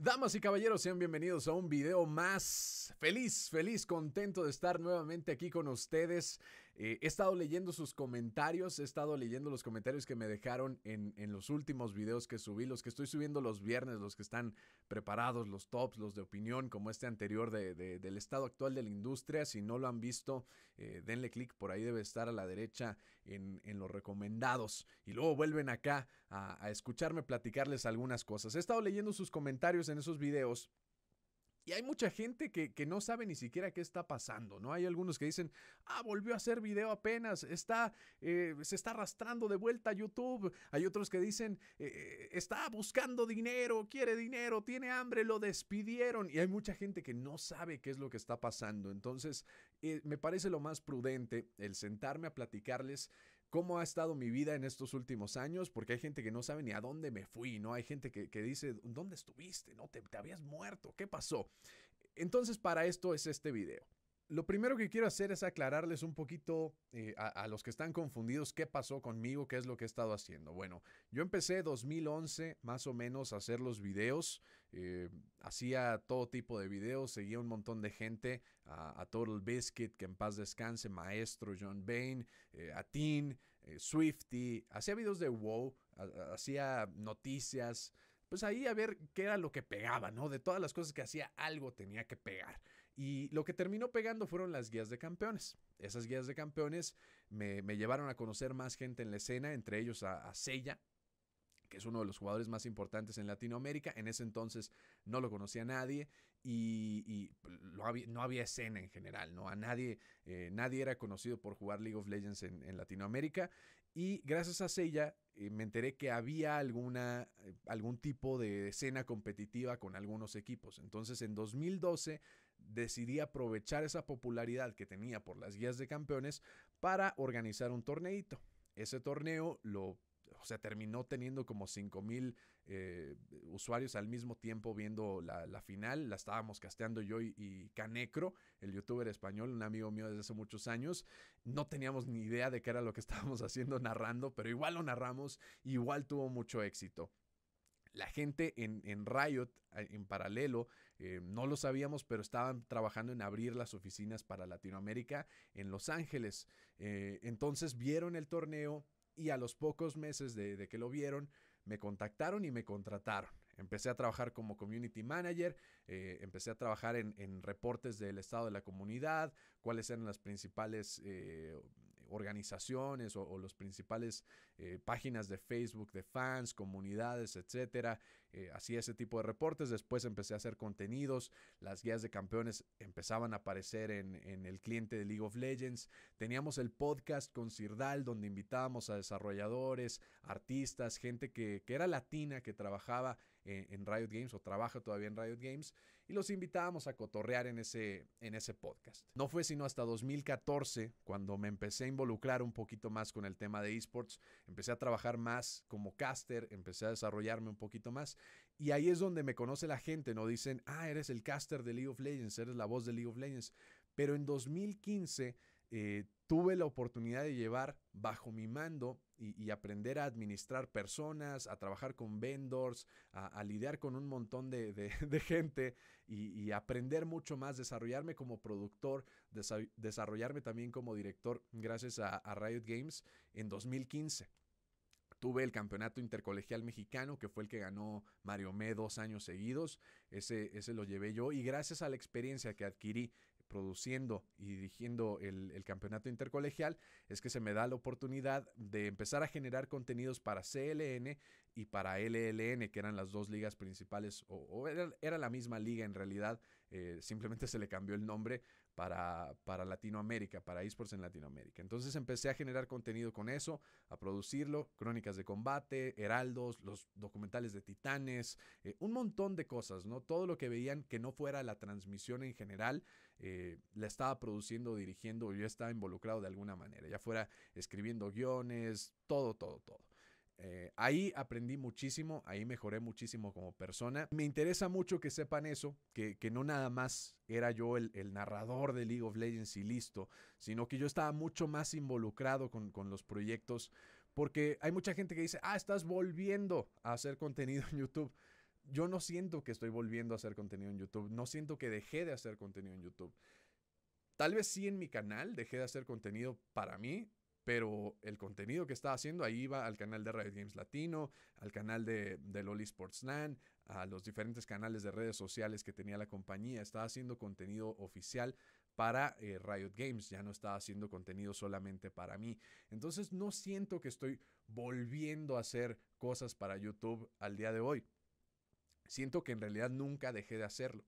Damas y caballeros, sean bienvenidos a un video más. Feliz, feliz, contento de estar nuevamente aquí con ustedes eh, he estado leyendo sus comentarios, he estado leyendo los comentarios que me dejaron en, los últimos videos que subí, los que estoy subiendo los viernes, los que están preparados, los tops, los de opinión, como este anterior del estado actual de la industria. Si no lo han visto, eh, denle clic, por ahí debe estar a la derecha en, los recomendados. Y luego vuelven acá a escucharme platicarles algunas cosas. He estado leyendo sus comentarios en esos videos y hay mucha gente que, no sabe ni siquiera qué está pasando, ¿no? Hay algunos que dicen, ah, volvió a hacer video apenas, está, eh, se está arrastrando de vuelta a YouTube. Hay otros que dicen, eh, eh, está buscando dinero, quiere dinero, tiene hambre, lo despidieron. Y hay mucha gente que no sabe qué es lo que está pasando. Entonces, me parece lo más prudente el sentarme a platicarles cómo ha estado mi vida en estos últimos años, porque hay gente que no sabe ni a dónde me fui, ¿no? Hay gente que, dice, ¿dónde estuviste? ¿No? Te, te habías muerto, ¿qué pasó? Entonces para esto es este video. Lo primero que quiero hacer es aclararles un poquito eh, a, los que están confundidos qué pasó conmigo, qué es lo que he estado haciendo. Bueno, yo empecé 2011 más o menos a hacer los videos, eh, hacía todo tipo de videos, seguía un montón de gente, a, Total Biscuit, que en paz descanse, Maestro, John Bain, eh, a eh, Swifty, hacía videos de WoW, hacía noticias, pues ahí a ver qué era lo que pegaba, ¿no? De todas las cosas que hacía, algo tenía que pegar. Y lo que terminó pegando fueron las guías de campeones. Esas guías de campeones me, llevaron a conocer más gente en la escena, entre ellos a, Cella, que es uno de los jugadores más importantes en Latinoamérica. En ese entonces no lo conocía nadie y, y no había escena en general, ¿no? A nadie, eh, nadie era conocido por jugar League of Legends en, Latinoamérica. Y gracias a Sella eh, me enteré que había alguna, eh, algún tipo de escena competitiva con algunos equipos. Entonces en 2012 decidí aprovechar esa popularidad que tenía por las guías de campeones para organizar un torneito. Ese torneo lo o terminó teniendo como 5,000 eh, usuarios al mismo tiempo viendo la, final. La estábamos casteando yo y, Canecro, el youtuber español, un amigo mío desde hace muchos años. No teníamos ni idea de qué era lo que estábamos haciendo narrando, pero igual lo narramos, igual tuvo mucho éxito. La gente en, en Riot, eh, en paralelo, eh, no lo sabíamos, pero estaban trabajando en abrir las oficinas para Latinoamérica en Los Ángeles. Eh, entonces vieron el torneo y a los pocos meses de, que lo vieron, me contactaron y me contrataron. Empecé a trabajar como community manager, eh, empecé a trabajar en, reportes del estado de la comunidad, cuáles eran las principales organizaciones o, las principales eh, páginas de Facebook de fans, comunidades, etcétera. así eh, hacía ese tipo de reportes. Después empecé a hacer contenidos. Las guías de campeones empezaban a aparecer en, el cliente de League of Legends. Teníamos el podcast con Cirdal, donde invitábamos a desarrolladores, artistas, gente que, que era latina, que trabajaba eh, en Riot Games o trabaja todavía en Riot Games y los invitábamos a cotorrear en ese, en ese podcast. No fue sino hasta 2014 cuando me empecé a involucrar un poquito más con el tema de esports, empecé a trabajar más como caster, empecé a desarrollarme un poquito más y ahí es donde me conoce la gente, no dicen, ah, eres el caster de League of Legends, eres la voz de League of Legends, pero en 2015 eh, tuve la oportunidad de llevar bajo mi mando y, aprender a administrar personas, a trabajar con vendors, a, lidiar con un montón de, gente y, aprender mucho más, desarrollarme como productor, desarrollarme también como director gracias a, Riot Games en 2015. Tuve el campeonato intercolegial mexicano, que fue el que ganó Mario Me dos años seguidos. Ese, ese lo llevé yo. Y gracias a la experiencia que adquirí produciendo y dirigiendo el, el, campeonato intercolegial, es que se me da la oportunidad de empezar a generar contenidos para CLN y para LLN, que eran las dos ligas principales, o, era, la misma liga en realidad, eh, simplemente se le cambió el nombre para, Latinoamérica, para esports en Latinoamérica. Entonces empecé a generar contenido con eso, a producirlo, crónicas de combate, heraldos, los documentales de titanes, eh, un montón de cosas, ¿no? Todo lo que veían que no fuera la transmisión en general, eh, la estaba produciendo, dirigiendo, yo estaba involucrado de alguna manera, ya fuera escribiendo guiones, todo, todo, todo. Eh, ahí aprendí muchísimo, ahí mejoré muchísimo como persona. Me interesa mucho que sepan eso, que, no nada más era yo el, narrador de League of Legends y listo, sino que yo estaba mucho más involucrado con, con los proyectos, porque hay mucha gente que dice, ah, estás volviendo a hacer contenido en YouTube yo no siento que estoy volviendo a hacer contenido en YouTube, no siento que dejé de hacer contenido en YouTube. Tal vez sí en mi canal dejé de hacer contenido para mí, pero el contenido que estaba haciendo ahí iba al canal de Riot Games Latino, al canal de, de Loli Sportsland, a los diferentes canales de redes sociales que tenía la compañía. Estaba haciendo contenido oficial para eh, Riot Games, ya no estaba haciendo contenido solamente para mí. Entonces no siento que estoy volviendo a hacer cosas para YouTube al día de hoy. Siento que en realidad nunca dejé de hacerlo.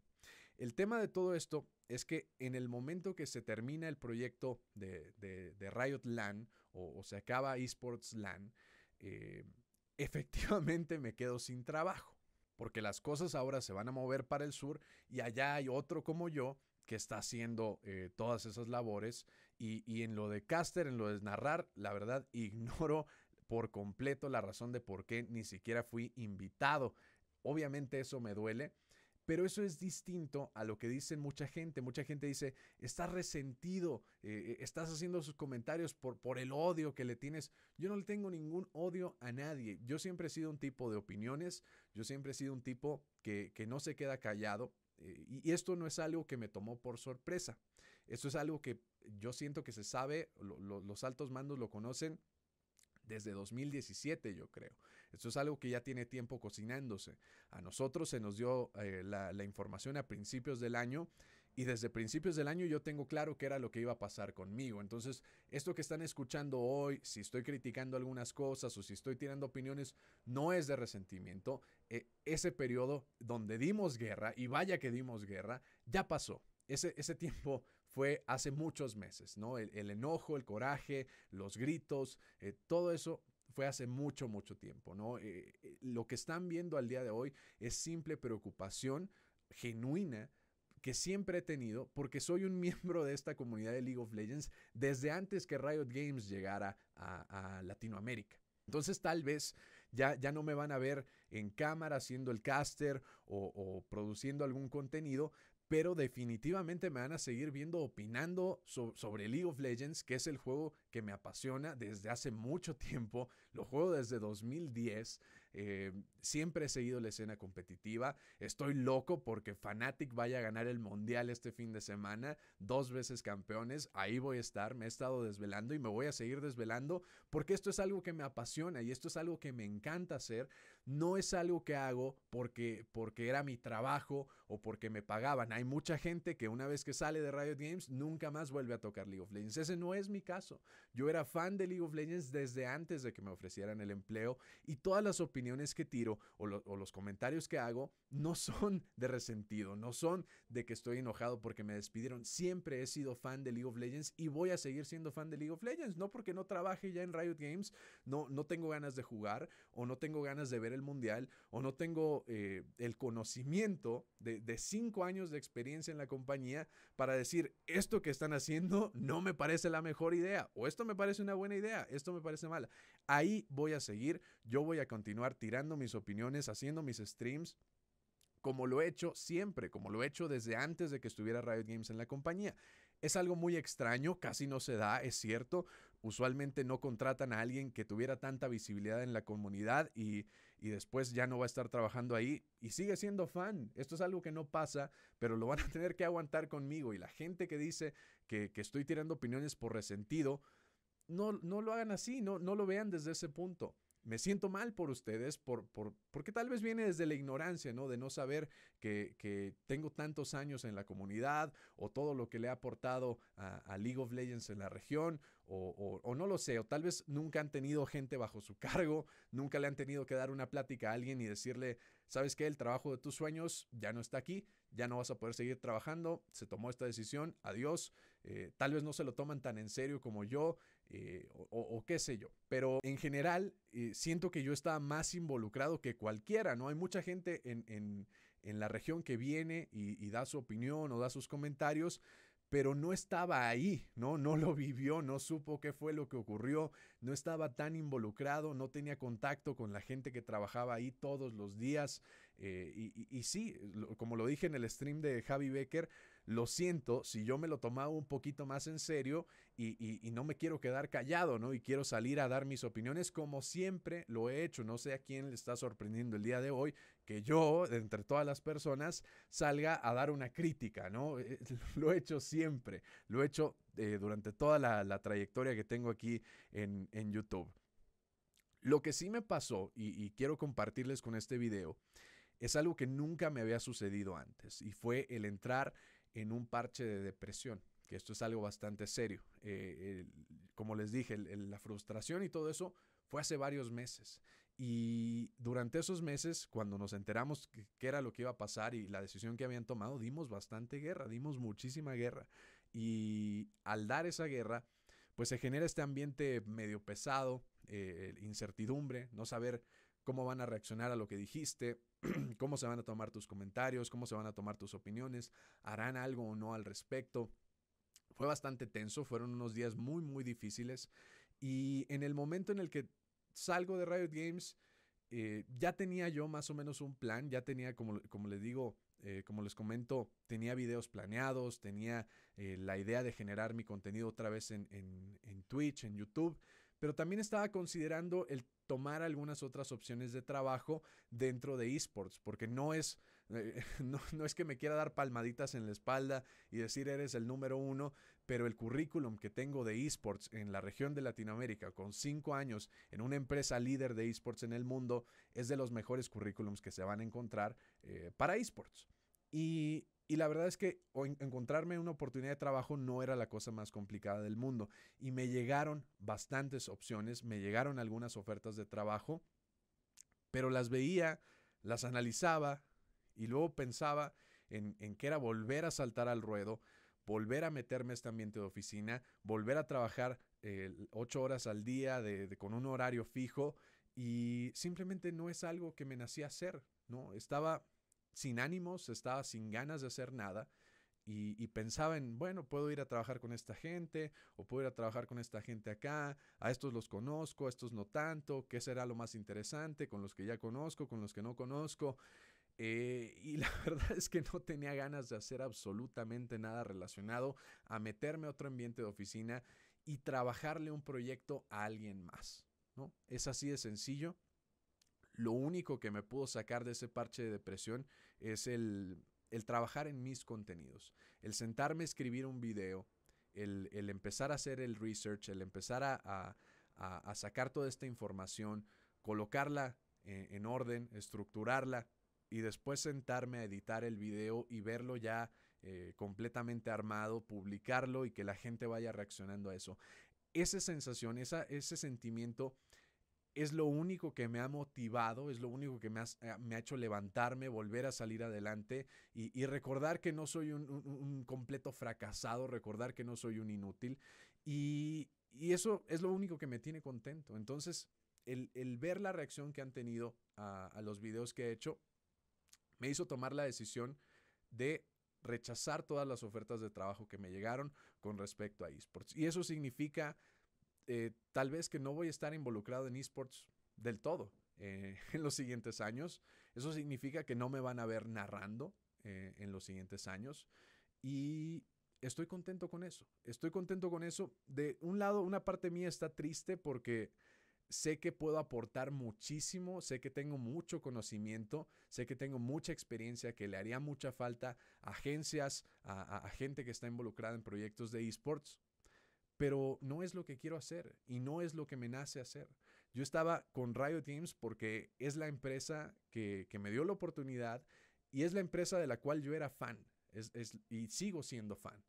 El tema de todo esto es que en el momento que se termina el proyecto de, de, Riot LAN o, se acaba esports LAN, eh, efectivamente me quedo sin trabajo, porque las cosas ahora se van a mover para el sur y allá hay otro como yo que está haciendo eh, todas esas labores y, y en lo de caster, en lo de narrar, la verdad ignoro por completo la razón de por qué ni siquiera fui invitado. Obviamente eso me duele pero eso es distinto a lo que dicen mucha gente. Mucha gente dice, estás resentido, eh, eh, estás haciendo sus comentarios por, por el odio que le tienes. Yo no le tengo ningún odio a nadie. Yo siempre he sido un tipo de opiniones, yo siempre he sido un tipo que, que no se queda callado. Eh, y esto no es algo que me tomó por sorpresa. Esto es algo que yo siento que se sabe, los altos mandos lo conocen desde 2017, yo creo. Esto es algo que ya tiene tiempo cocinándose. A nosotros se nos dio eh, la, información a principios del año y desde principios del año yo tengo claro que era lo que iba a pasar conmigo. Entonces, esto que están escuchando hoy, si estoy criticando algunas cosas o si estoy tirando opiniones, no es de resentimiento. Eh, ese periodo donde dimos guerra, y vaya que dimos guerra, ya pasó. Ese, ese tiempo fue hace muchos meses, ¿no? El, enojo, el coraje, los gritos, eh, todo eso fue hace mucho, mucho tiempo, ¿no? Eh, eh, lo que están viendo al día de hoy es simple preocupación genuina que siempre he tenido porque soy un miembro de esta comunidad de League of Legends desde antes que Riot Games llegara a, Latinoamérica. Entonces tal vez ya, ya, no me van a ver en cámara haciendo el caster o, o, produciendo algún contenido, pero definitivamente me van a seguir viendo opinando sobre League of Legends, que es el juego que me apasiona desde hace mucho tiempo, lo juego desde 2010 eh, siempre he seguido la escena competitiva. Estoy loco porque Fnatic vaya a ganar el Mundial este fin de semana. Dos veces campeones. Ahí voy a estar. Me he estado desvelando y me voy a seguir desvelando porque esto es algo que me apasiona y esto es algo que me encanta hacer. No es algo que hago porque, porque era mi trabajo o porque me pagaban. Hay mucha gente que una vez que sale de Riot Games nunca más vuelve a tocar League of Legends. Ese no es mi caso. Yo era fan de League of Legends desde antes de que me ofrecieran el empleo y todas las opiniones opiniones que tiro o, los comentarios que hago no son de resentido, no son de que estoy enojado porque me despidieron. Siempre he sido fan de League of Legends y voy a seguir siendo fan de League of Legends. No porque no trabaje ya en Riot Games, no, no tengo ganas de jugar o no tengo ganas de ver el mundial o no tengo eh, el conocimiento de, de cinco años de experiencia en la compañía para decir esto que están haciendo no me parece la mejor idea o esto me parece una buena idea, esto me parece mala. Ahí voy a seguir, yo voy a continuar tirando mis opiniones, haciendo mis streams, como lo he hecho siempre, como lo he hecho desde antes de que estuviera Riot Games en la compañía. Es algo muy extraño, casi no se da, es cierto. Usualmente no contratan a alguien que tuviera tanta visibilidad en la comunidad y, después ya no va a estar trabajando ahí y sigue siendo fan. Esto es algo que no pasa, pero lo van a tener que aguantar conmigo. Y la gente que dice que, que estoy tirando opiniones por resentido, no, no lo hagan así, no, no lo vean desde ese punto me siento mal por ustedes, por, porque tal vez viene desde la ignorancia, ¿no? De no saber que, tengo tantos años en la comunidad o todo lo que le ha aportado a, League of Legends en la región, o, no lo sé, o tal vez nunca han tenido gente bajo su cargo, nunca le han tenido que dar una plática a alguien y decirle, ¿sabes qué? El trabajo de tus sueños ya no está aquí, ya no vas a poder seguir trabajando, se tomó esta decisión, adiós. Eh, tal vez no se lo toman tan en serio como yo eh, o, qué sé yo. Pero en general eh, siento que yo estaba más involucrado que cualquiera, ¿no? Hay mucha gente en, la región que viene y, da su opinión o da sus comentarios, pero no estaba ahí, ¿no? No lo vivió, no supo qué fue lo que ocurrió, no estaba tan involucrado, no tenía contacto con la gente que trabajaba ahí todos los días. Eh, y, sí, como lo dije en el stream de Javi Becker, lo siento, si yo me lo tomaba un poquito más en serio y, no me quiero quedar callado, ¿no? Y quiero salir a dar mis opiniones como siempre lo he hecho. No sé a quién le está sorprendiendo el día de hoy que yo, entre todas las personas, salga a dar una crítica, ¿no? Eh, lo he hecho siempre, lo he hecho eh, durante toda la, trayectoria que tengo aquí en, YouTube. Lo que sí me pasó, y quiero compartirles con este video, es algo que nunca me había sucedido antes, y fue el entrar en un parche de depresión, que esto es algo bastante serio. Eh, como les dije, la frustración y todo eso fue hace varios meses. Y durante esos meses, cuando nos enteramos qué era lo que iba a pasar y la decisión que habían tomado, dimos bastante guerra, dimos muchísima guerra. Y al dar esa guerra, pues se genera este ambiente medio pesado, eh, incertidumbre, no saber cómo van a reaccionar a lo que dijiste, cómo se van a tomar tus comentarios, cómo se van a tomar tus opiniones, harán algo o no al respecto. Fue bastante tenso, fueron unos días muy, muy difíciles. Y en el momento en el que salgo de Riot Games, eh, ya tenía yo más o menos un plan, ya tenía, como, como les digo, eh, como les comento, tenía videos planeados, tenía eh, la idea de generar mi contenido otra vez en Twitch, en YouTube, pero también estaba considerando el tomar algunas otras opciones de trabajo dentro de esports, porque no es, eh, no, es que me quiera dar palmaditas en la espalda y decir eres el número uno, pero el currículum que tengo de esports en la región de Latinoamérica, con cinco años en una empresa líder de esports en el mundo, es de los mejores currículums que se van a encontrar eh, para esports. Y y la verdad es que encontrarme una oportunidad de trabajo no era la cosa más complicada del mundo. Y me llegaron bastantes opciones, me llegaron algunas ofertas de trabajo, pero las veía, las analizaba y luego pensaba en, en que era volver a saltar al ruedo, volver a meterme a este ambiente de oficina, volver a trabajar ocho horas al día de, con un horario fijo y simplemente no es algo que me nacía hacer. No, estaba sin ánimos, estaba sin ganas de hacer nada. Y, pensaba en, bueno, puedo ir a trabajar con esta gente o puedo ir a trabajar con esta gente acá, a estos los conozco, a estos no tanto, qué será lo más interesante con los que ya conozco, con los que no conozco. Eh, y la verdad es que no tenía ganas de hacer absolutamente nada relacionado a meterme a otro ambiente de oficina y trabajarle un proyecto a alguien más. ¿no? Es así de sencillo lo único que me pudo sacar de ese parche de depresión es el, trabajar en mis contenidos, el sentarme a escribir un video, el, empezar a hacer el research, el empezar a, sacar toda esta información, colocarla en, orden, estructurarla, y después sentarme a editar el video y verlo ya eh, completamente armado, publicarlo y que la gente vaya reaccionando a eso. Esa sensación, ese sentimiento es lo único que me ha motivado, es lo único que me eh, ha, hecho levantarme, volver a salir adelante y, recordar que no soy un, completo fracasado, recordar que no soy un inútil. Y, eso es lo único que me tiene contento. Entonces, el, ver la reacción que han tenido a, a los videos que he hecho, me hizo tomar la decisión de rechazar todas las ofertas de trabajo que me llegaron con respecto a esports. Y eso significa eh, tal vez que no voy a estar involucrado en esports del todo eh, en los siguientes años. Eso significa que no me van a ver narrando eh, en los siguientes años. Y estoy contento con eso. Estoy contento con eso. De un lado, una parte mía está triste porque sé que puedo aportar muchísimo, sé que tengo mucho conocimiento, sé que tengo mucha experiencia que le haría mucha falta a agencias, a gente que está involucrada en proyectos de esports pero no es lo que quiero hacer y no es lo que me nace hacer. Yo estaba con Riot Games porque es la empresa que, que me dio la oportunidad y es la empresa de la cual yo era fan es, es, y sigo siendo fan.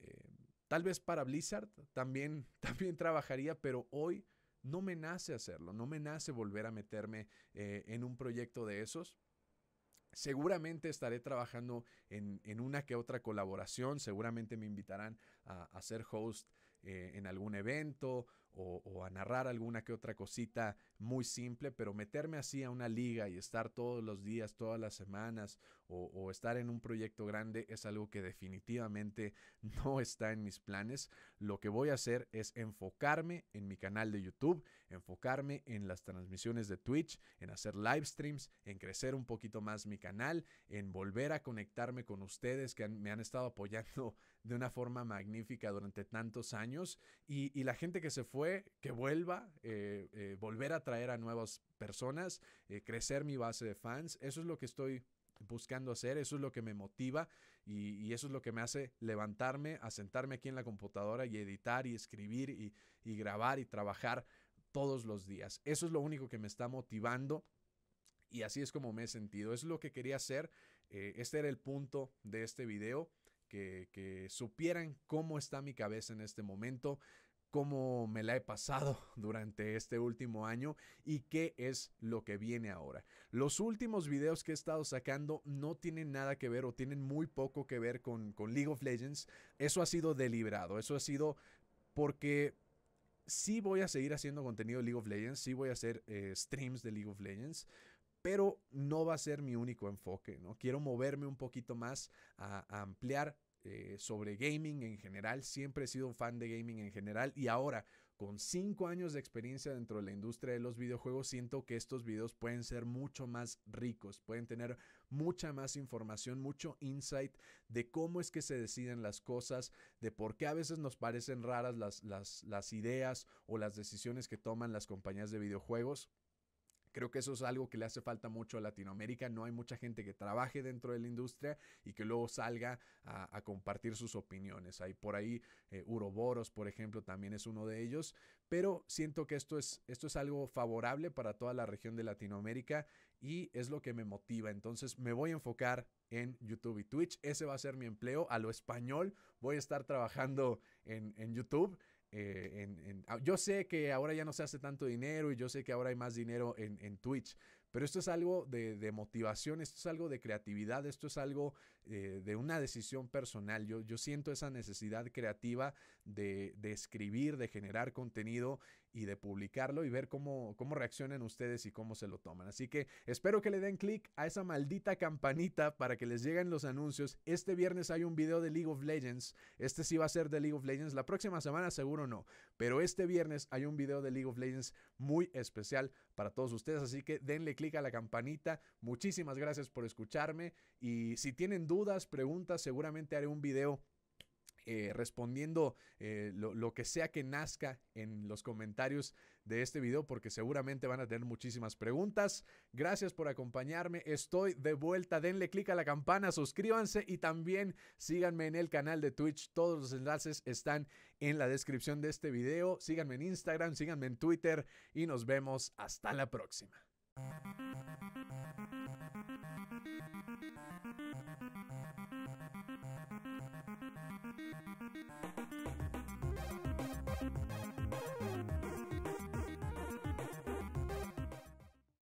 Eh, tal vez para Blizzard también, también trabajaría, pero hoy no me nace hacerlo, no me nace volver a meterme eh, en un proyecto de esos. Seguramente estaré trabajando en, en, una que otra colaboración, seguramente me invitarán a, a ser host eh, en algún evento o, o, a narrar alguna que otra cosita muy simple, pero meterme así a una liga y estar todos los días, todas las semanas o, estar en un proyecto grande es algo que definitivamente no está en mis planes. Lo que voy a hacer es enfocarme en mi canal de YouTube, enfocarme en las transmisiones de Twitch, en hacer live streams, en crecer un poquito más mi canal, en volver a conectarme con ustedes que me han estado apoyando de una forma magnífica durante tantos años y, la gente que se fue, que vuelva, eh, eh, volver a traer a nuevas personas, eh, crecer mi base de fans. Eso es lo que estoy buscando hacer, eso es lo que me motiva y, eso es lo que me hace levantarme, a sentarme aquí en la computadora y editar y escribir y, grabar y trabajar todos los días. Eso es lo único que me está motivando y así es como me he sentido. Es lo que quería hacer. Eh, este era el punto de este video. Que, que, supieran cómo está mi cabeza en este momento, cómo me la he pasado durante este último año y qué es lo que viene ahora. Los últimos videos que he estado sacando no tienen nada que ver o tienen muy poco que ver con, League of Legends. Eso ha sido deliberado, eso ha sido porque sí voy a seguir haciendo contenido de League of Legends, sí voy a hacer eh, streams de League of Legends, pero no va a ser mi único enfoque, ¿no? Quiero moverme un poquito más a ampliar eh, sobre gaming en general, siempre he sido un fan de gaming en general y ahora con cinco años de experiencia dentro de la industria de los videojuegos siento que estos videos pueden ser mucho más ricos, pueden tener mucha más información, mucho insight de cómo es que se deciden las cosas, de por qué a veces nos parecen raras las, las ideas o las decisiones que toman las compañías de videojuegos. Creo que eso es algo que le hace falta mucho a Latinoamérica. No hay mucha gente que trabaje dentro de la industria y que luego salga a, compartir sus opiniones. Hay por ahí eh, Uroboros, por ejemplo, también es uno de ellos. Pero siento que esto es, esto es algo favorable para toda la región de Latinoamérica y es lo que me motiva. Entonces me voy a enfocar en YouTube y Twitch. Ese va a ser mi empleo. A lo español voy a estar trabajando en, en YouTube eh, en, ah, yo sé que ahora ya no se hace tanto dinero y yo sé que ahora hay más dinero en, Twitch, pero esto es algo de, de, motivación, esto es algo de creatividad, esto es algo eh, de una decisión personal. Yo, yo siento esa necesidad creativa de, de, escribir, de generar contenido y de publicarlo y ver cómo, cómo reaccionan ustedes y cómo se lo toman. Así que espero que le den clic a esa maldita campanita para que les lleguen los anuncios. Este viernes hay un video de League of Legends. Este sí va a ser de League of Legends. La próxima semana seguro no. Pero este viernes hay un video de League of Legends muy especial para todos ustedes. Así que denle clic a la campanita. Muchísimas gracias por escucharme. Y si tienen dudas, preguntas, seguramente haré un video eh, respondiendo eh, lo, lo, que sea que nazca en los comentarios de este video porque seguramente van a tener muchísimas preguntas. Gracias por acompañarme, estoy de vuelta, denle clic a la campana, suscríbanse y también síganme en el canal de Twitch, todos los enlaces están en la descripción de este video, síganme en Instagram, síganme en Twitter y nos vemos hasta la próxima. Música